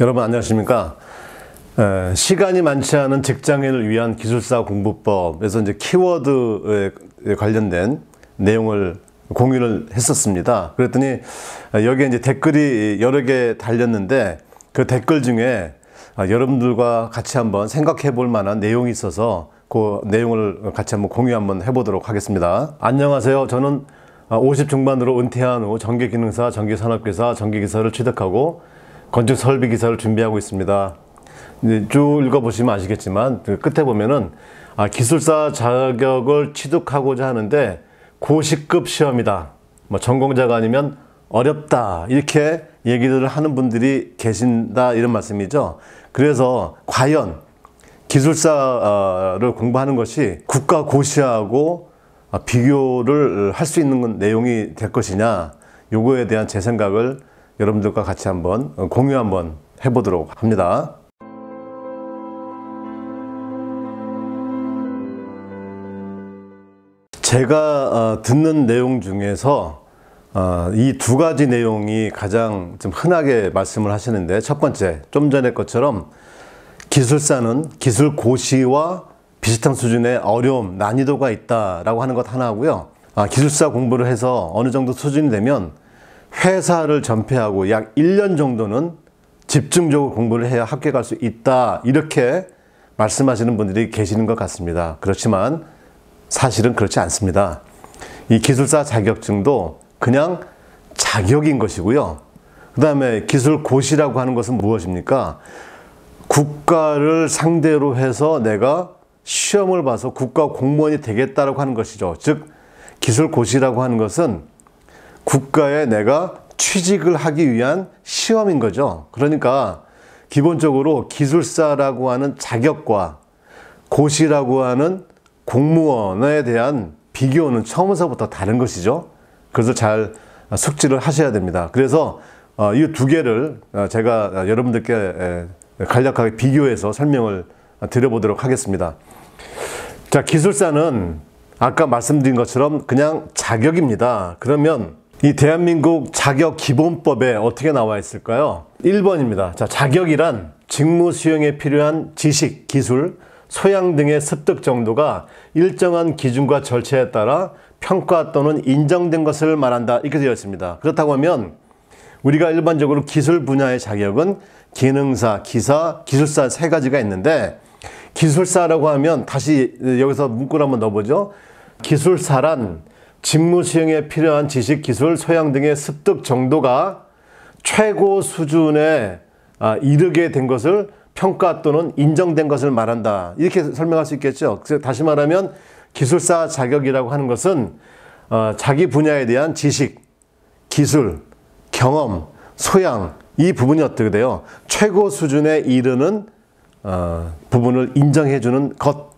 여러분 안녕하십니까? 시간이 많지 않은 직장인을 위한 기술사 공부법에서 이제 키워드에 관련된 내용을 공유를 했었습니다. 그랬더니 여기에 이제 댓글이 여러 개 달렸는데 그 댓글 중에 아, 여러분들과 같이 한번 생각해 볼 만한 내용이 있어서 그 내용을 같이 한번 공유 한번 해보도록 하겠습니다. 안녕하세요. 저는 50 아, 중반으로 은퇴한 후 전기기능사, 전기산업기사, 전기기사를 취득하고 건축 설비 기사를 준비하고 있습니다. 쭉 읽어보시면 아시겠지만 그 끝에 보면은 아, 기술사 자격을 취득하고자 하는데 고시급 시험이다. 뭐 전공자가 아니면 어렵다 이렇게 얘기들을 하는 분들이 계신다 이런 말씀이죠. 그래서 과연 기술사를 공부하는 것이 국가 고시하고 비교를 할 수 있는 내용이 될 것이냐 요거에 대한 제 생각을 여러분들과 같이 한번 어, 공유 한번 해보도록 합니다. 제가 어, 듣는 내용 중에서 어, 이두 가지 내용이 가장 좀 흔하게 말씀을 하시는데 첫 번째, 좀 전에 것처럼 기술사는 기술 고시와 비슷한 수준의 어려움, 난이도가 있다라고 하는 것 하나고요. 아, 기술사 공부를 해서 어느 정도 수준이 되면 회사를 전폐하고 약 1년 정도는 집중적으로 공부를 해야 합격할 수 있다 이렇게 말씀하시는 분들이 계시는 것 같습니다. 그렇지만 사실은 그렇지 않습니다. 이 기술사 자격증도 그냥 자격인 것이고요. 그 다음에 기술고시라고 하는 것은 무엇입니까? 국가를 상대로 해서 내가 시험을 봐서 국가 공무원이 되겠다라고 하는 것이죠. 즉 기술고시라고 하는 것은 국가에 내가 취직을 하기 위한 시험인 거죠. 그러니까 기본적으로 기술사라고 하는 자격과 고시라고 하는 공무원에 대한 비교는 처음서부터 다른 것이죠. 그래서 잘 숙지를 하셔야 됩니다. 그래서 어, 이 두 개를 어, 제가 여러분들께 간략하게 비교해서 설명을 드려보도록 하겠습니다. 자, 기술사는 아까 말씀드린 것처럼 그냥 자격입니다. 그러면 이 대한민국 자격 기본법에 어떻게 나와 있을까요? 1번입니다. 자, 자격이란 직무 수행에 필요한 지식, 기술, 소양 등의 습득 정도가 일정한 기준과 절차에 따라 평가 또는 인정된 것을 말한다. 이렇게 되어 있습니다. 그렇다고 하면 우리가 일반적으로 기술 분야의 자격은 기능사, 기사, 기술사 세 가지가 있는데 기술사라고 하면 다시 여기서 문구를 한번 넣어보죠. 기술사란 직무 수행에 필요한 지식, 기술, 소양 등의 습득 정도가 최고 수준에 아, 이르게 된 것을 평가 또는 인정된 것을 말한다. 이렇게 설명할 수 있겠죠. 그래서 다시 말하면 기술사 자격이라고 하는 것은 어, 자기 분야에 대한 지식, 기술, 경험, 소양 이 부분이 어떻게 돼요? 최고 수준에 이르는 어, 부분을 인정해주는 것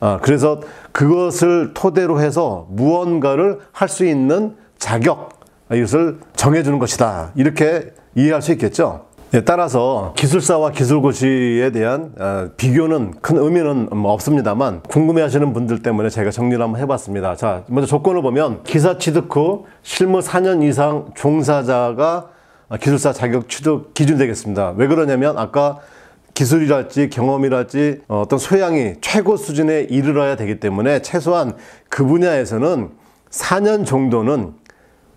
아, 그래서 그것을 토대로 해서 무언가를 할 수 있는 자격, 이것을 정해주는 것이다. 이렇게 이해할 수 있겠죠. 예, 따라서 기술사와 기술고시에 대한 어, 비교는 큰 의미는 뭐 없습니다만 궁금해하시는 분들 때문에 제가 정리를 한번 해봤습니다. 자, 먼저 조건을 보면 기사 취득 후 실무 4년 이상 종사자가 기술사 자격 취득 기준 되겠습니다. 왜 그러냐면 아까 기술이랄지 경험이랄지 어, 어떤 소양이 최고 수준에 이르러야 되기 때문에 최소한 그 분야에서는 4년 정도는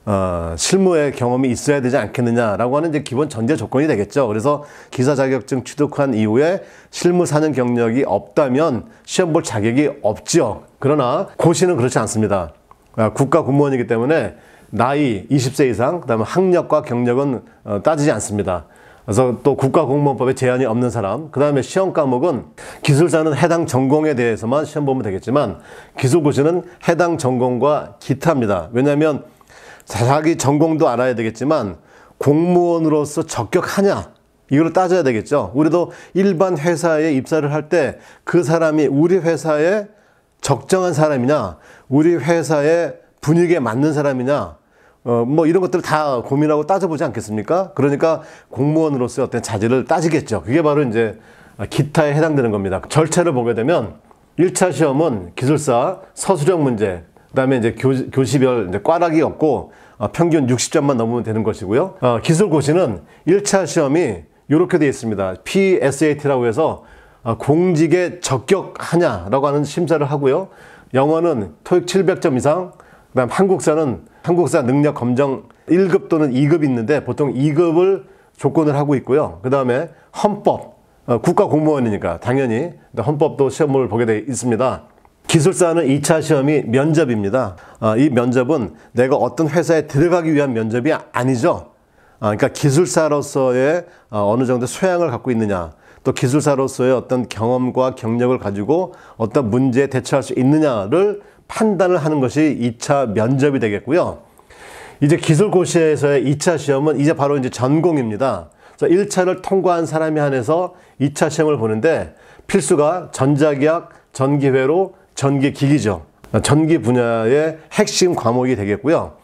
어, 실무의 경험이 있어야 되지 않겠느냐라고 하는 이제 기본 전제 조건이 되겠죠. 그래서 기사 자격증 취득한 이후에 실무 사년 경력이 없다면 시험 볼 자격이 없지요. 그러나 고시는 그렇지 않습니다. 아, 국가 공무원이기 때문에 나이 20세 이상, 그다음에 학력과 경력은 어, 따지지 않습니다. 그래서 또 국가공무원법에 제한이 없는 사람 그 다음에 시험 과목은 기술자는 해당 전공에 대해서만 시험 보면 되겠지만 기술고시는 해당 전공과 기타입니다 왜냐하면 자기 전공도 알아야 되겠지만 공무원으로서 적격하냐 이걸 따져야 되겠죠 우리도 일반 회사에 입사를 할 때 그 사람이 우리 회사에 적정한 사람이냐 우리 회사의 분위기에 맞는 사람이냐 어, 뭐 이런 것들을 다 고민하고 따져보지 않겠습니까? 그러니까 공무원으로서의 어떤 자질을 따지겠죠. 그게 바로 이제 기타에 해당되는 겁니다. 절차를 보게 되면 1차 시험은 기술사 서술형 문제, 그 다음에 이제 교, 시별 이제 꽈락이 없고 어, 평균 60점만 넘으면 되는 것이고요. 어, 기술고시는 1차 시험이 이렇게 되어 있습니다. PSAT라고 해서 어, 공직에 적격하냐라고 하는 심사를 하고요. 영어는 토익 700점 이상, 그 다음 한국사는 한국사 능력 검정 1급 또는 2급이 있는데 보통 2급을 조건을 하고 있고요. 그 다음에 헌법, 어, 국가 공무원이니까 당연히 헌법도 시험을 보게 돼 있습니다. 기술사는 2차 시험이 면접입니다. 어, 이 면접은 내가 어떤 회사에 들어가기 위한 면접이 아니죠. 어, 그러니까 기술사로서의 어, 어느 정도 소양을 갖고 있느냐 또 기술사로서의 어떤 경험과 경력을 가지고 어떤 문제에 대처할 수 있느냐를 판단을 하는 것이 2차 면접이 되겠고요. 이제 기술고시에서의 2차 시험은 이제 바로 이제 전공입니다. 그래서 1차를 통과한 사람이 한해서 2차 시험을 보는데 필수가 전자기학, 전기회로, 전기기기죠. 전기 분야의 핵심 과목이 되겠고요.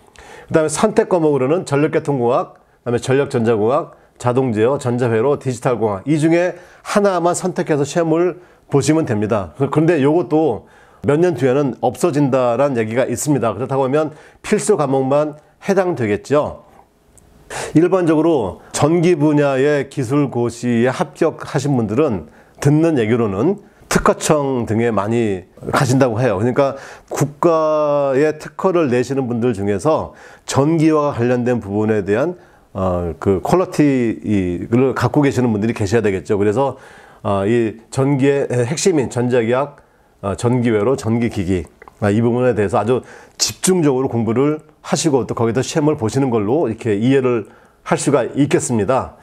그 다음에 선택 과목으로는 전력계통공학, 그 다음에 전력전자공학, 자동제어, 전자회로, 디지털공학 이 중에 하나만 선택해서 시험을 보시면 됩니다. 그런데 이것도 몇년 뒤에는 없어진다라는 얘기가 있습니다. 그렇다고 하면 필수 과목만 해당되겠죠. 일반적으로 전기 분야의 기술고시에 합격하신 분들은 듣는 얘기로는 특허청 등에 많이 가신다고 해요. 그러니까 국가의 특허를 내시는 분들 중에서 전기와 관련된 부분에 대한 어, 그 퀄러티를 갖고 계시는 분들이 계셔야 되겠죠. 그래서 어, 이 전기의 핵심인 전자기학 어, 전기회로 전기기기 아, 이 부분에 대해서 아주 집중적으로 공부를 하시고 또 거기서 시험을 보시는 걸로 이렇게 이해를 할 수가 있겠습니다.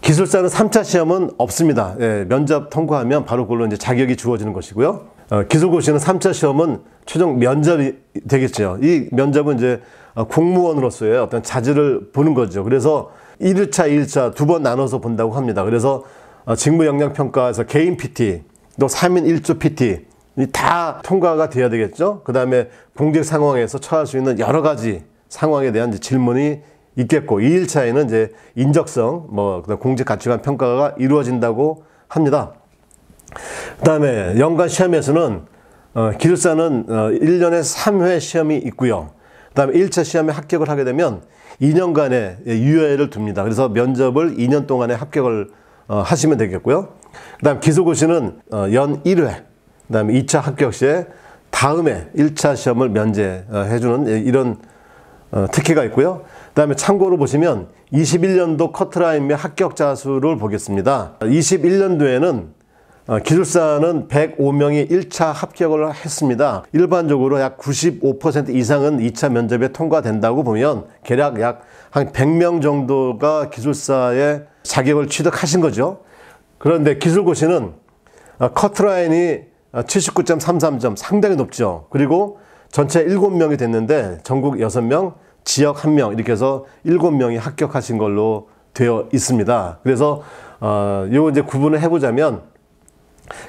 기술사는 3차 시험은 없습니다. 예, 면접 통과하면 바로 그걸로 이제 자격이 주어지는 것이고요. 어, 기술고시는 3차 시험은 최종 면접이 되겠죠. 이 면접은 이제 어, 공무원으로서의 어떤 자질을 보는 거죠. 그래서 1차, 2차 두 번 나눠서 본다고 합니다. 그래서 어, 직무 역량 평가에서 개인 PT, 또 3인 1조 PT 다 통과가 돼야 되겠죠. 그 다음에 공직 상황에서 처할 수 있는 여러 가지 상황에 대한 질문이 있겠고 2일차에는 이제 인적성, 뭐 공직 가치관 평가가 이루어진다고 합니다. 그 다음에 연간 시험에서는 어, 기술사는 어, 1년에 3회 시험이 있고요. 그 다음에 1차 시험에 합격을 하게 되면 2년간의 유예를 둡니다. 그래서 면접을 2년 동안에 합격을 어, 하시면 되겠고요. 그 다음 기소고시는 어, 연 1회, 그 다음에 2차 합격 시에 다음에 1차 시험을 면제해주는 어, 예, 이런 어, 특혜가 있고요. 그 다음에 참고로 보시면 21년도 커트라인의 합격자 수를 보겠습니다. 21년도에는 기술사는 105명이 1차 합격을 했습니다. 일반적으로 약 95% 이상은 2차 면접에 통과된다고 보면 대략 약 한 100명 정도가 기술사에 자격을 취득하신 거죠. 그런데 기술고시는 아, 커트라인이 79.33점 상당히 높죠. 그리고 전체 7명이 됐는데 전국 6명, 지역 1명 이렇게 해서 7명이 합격하신 걸로 되어 있습니다. 그래서 어, 요 이제 구분을 해보자면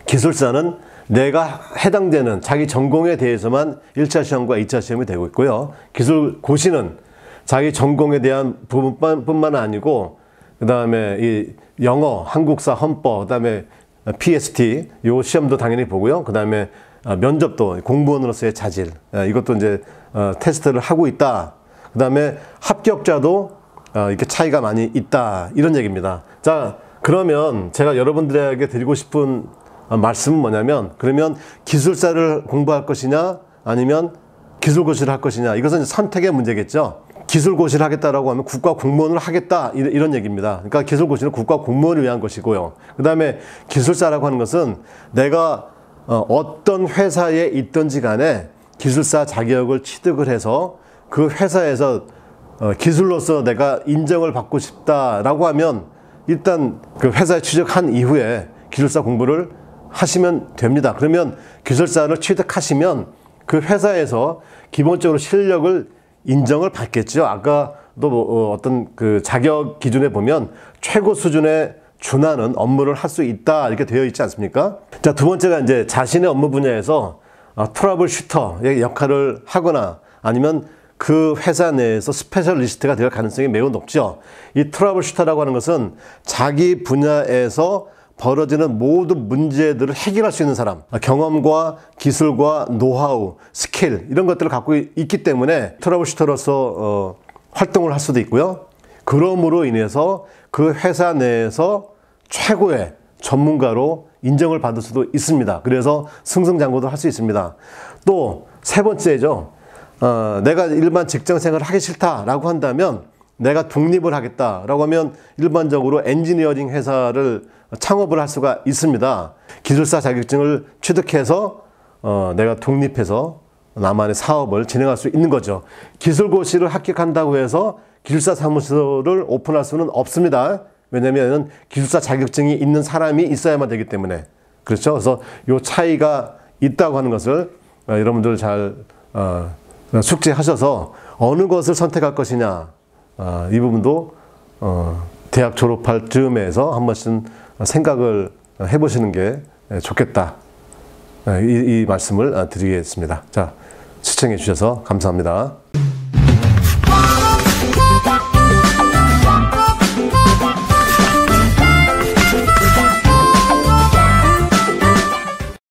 기술사는 내가 해당되는 자기 전공에 대해서만 1차 시험과 2차 시험이 되고 있고요. 기술고시는 자기 전공에 대한 부분뿐만 아니고 그 다음에 이 영어, 한국사, 헌법, 그다음에 PST 요 시험도 당연히 보고요. 그다음에 어, 면접도 공무원으로서의 자질 어, 이것도 이제 어, 테스트를 하고 있다. 그다음에 합격자도 이렇게 차이가 많이 있다 이런 얘기입니다. 자 그러면 제가 여러분들에게 드리고 싶은 말씀은 뭐냐면 그러면 기술사를 공부할 것이냐 아니면 기술고시를 할 것이냐 이것은 선택의 문제겠죠. 기술고시를 하겠다라고 하면 국가 공무원을 하겠다 이런 얘기입니다. 그러니까 기술고시는 국가 공무원을 위한 것이고요. 그 다음에 기술사라고 하는 것은 내가 어, 어떤 회사에 있던지 간에 기술사 자격을 취득을 해서 그 회사에서 어, 기술로서 내가 인정을 받고 싶다라고 하면 일단 그 회사에 취직한 이후에 기술사 공부를 하시면 됩니다. 그러면 기술사를 취득하시면 그 회사에서 기본적으로 실력을 인정을 받겠죠. 아까도 뭐 어, 어떤 그 자격 기준에 보면 최고 수준의 준하는 업무를 할 수 있다 이렇게 되어 있지 않습니까? 자두 번째가 이제 자신의 업무 분야에서 아, 트러블 슈터의 역할을 하거나 아니면 그 회사 내에서 스페셜리스트가 될 가능성이 매우 높죠. 이 트러블 슈터라고 하는 것은 자기 분야에서 벌어지는 모든 문제들을 해결할 수 있는 사람 경험과 기술과 노하우, 스킬 이런 것들을 갖고 있기 때문에 트러블슈터로서 어, 활동을 할 수도 있고요 그러므로 인해서 그 회사 내에서 최고의 전문가로 인정을 받을 수도 있습니다 그래서 승승장구도 할 수 있습니다 또 세 번째죠 어, 내가 일반 직장 생활 하기 싫다라고 한다면 내가 독립을 하겠다라고 하면 일반적으로 엔지니어링 회사를 창업을 할 수가 있습니다. 기술사 자격증을 취득해서 어, 내가 독립해서 나만의 사업을 진행할 수 있는 거죠. 기술고시를 합격한다고 해서 기술사 사무소를 오픈할 수는 없습니다. 왜냐하면 기술사 자격증이 있는 사람이 있어야만 되기 때문에 그렇죠. 그래서 요 차이가 있다고 하는 것을 어, 여러분들 잘 어, 숙지하셔서 어느 것을 선택할 것이냐 어, 이 부분도 어, 대학 졸업할 즈음에서 한 번씩 생각을 해보시는 게 좋겠다. 예, 이, 이 말씀을 드리겠습니다. 자, 시청해 주셔서 감사합니다.